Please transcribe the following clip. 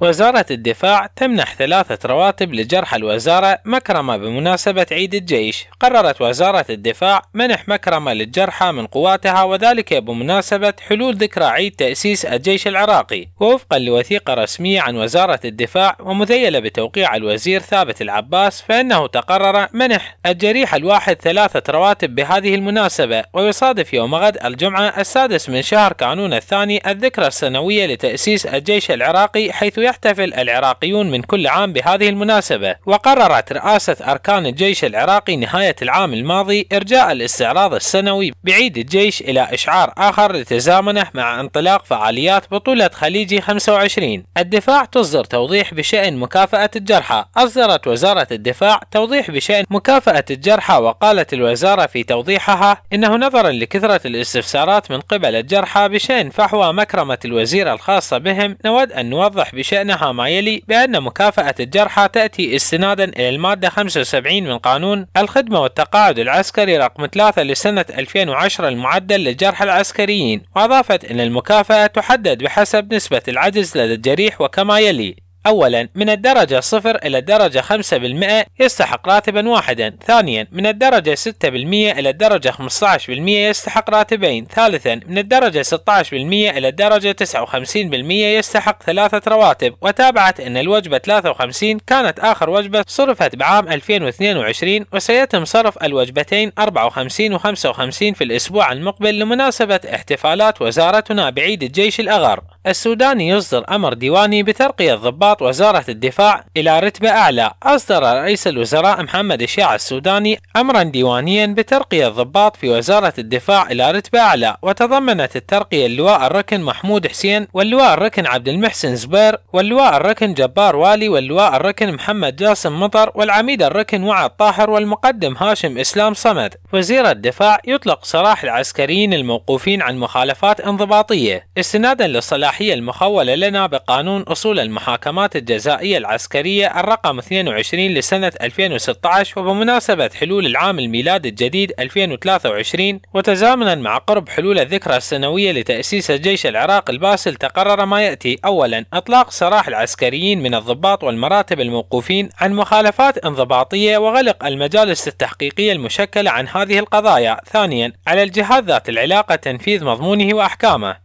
وزارة الدفاع تمنح ثلاثة رواتب لجرحى الوزارة مكرمة بمناسبة عيد الجيش قررت وزارة الدفاع منح مكرمة للجرحى من قواتها وذلك بمناسبة حلول ذكرى عيد تأسيس الجيش العراقي ووفقا لوثيقة رسمية عن وزارة الدفاع ومذيلة بتوقيع الوزير ثابت العباس فإنه تقرر منح الجريح الواحد ثلاثة رواتب بهذه المناسبة ويصادف يوم غد الجمعة السادس من شهر كانون الثاني الذكرى السنوية لتأسيس الجيش العراقي حيث يحتفل العراقيون من كل عام بهذه المناسبة وقررت رئاسة أركان الجيش العراقي نهاية العام الماضي إرجاء الاستعراض السنوي بعيد الجيش إلى إشعار آخر لتزامنه مع انطلاق فعاليات بطولة خليجي 25 الدفاع تصدر توضيح بشأن مكافأة الجرحى أصدرت وزارة الدفاع توضيح بشأن مكافأة الجرحى وقالت الوزارة في توضيحها إنه نظرا لكثرة الاستفسارات من قبل الجرحى بشأن فحوى مكرمة الوزيرة الخاصة بهم نود أن نوضح بشأن شأنها ما يلي بأن مكافأة الجرحى تأتي استنادا إلى المادة 75 من قانون الخدمة والتقاعد العسكري رقم 3 لسنة 2010 المعدل للجرحى العسكريين وأضافت أن المكافأة تحدد بحسب نسبة العجز لدى الجريح وكما يلي أولا من الدرجة 0 إلى الدرجة 5% يستحق راتبا واحدا ثانيا من الدرجة 6% إلى الدرجة 15% يستحق راتبين ثالثا من الدرجة 16% إلى الدرجة 59% يستحق ثلاثة رواتب وتابعت أن الوجبة 53 كانت آخر وجبة صرفت بعام 2022 وسيتم صرف الوجبتين 54 و55 في الأسبوع المقبل لمناسبة احتفالات وزارتنا بعيد الجيش الأغر السوداني يصدر أمر ديواني بترقية ضباط وزارة الدفاع إلى رتبة أعلى أصدر رئيس الوزراء محمد الشيع السوداني أمرا ديوانيا بترقية ضباط في وزارة الدفاع إلى رتبة أعلى وتضمنت الترقية اللواء الركن محمود حسين واللواء الركن عبد المحسن زبير واللواء الركن جبار والي واللواء الركن محمد جاسم مطر والعميد الركن وعد طاهر والمقدم هاشم إسلام صمد وزير الدفاع يطلق سراح العسكريين الموقوفين عن مخالفات انضباطية استنادا لصلاح الصلاحية المخولة لنا بقانون أصول المحاكمات الجزائية العسكرية الرقم 22 لسنة 2016 وبمناسبة حلول العام الميلاد الجديد 2023 وتزامنا مع قرب حلول الذكرى السنوية لتأسيس الجيش العراقي الباسل تقرر ما يأتي أولا إطلاق سراح العسكريين من الضباط والمراتب الموقوفين عن مخالفات انضباطية وغلق المجالس التحقيقية المشكلة عن هذه القضايا ثانيا على الجهات ذات العلاقة تنفيذ مضمونه وأحكامه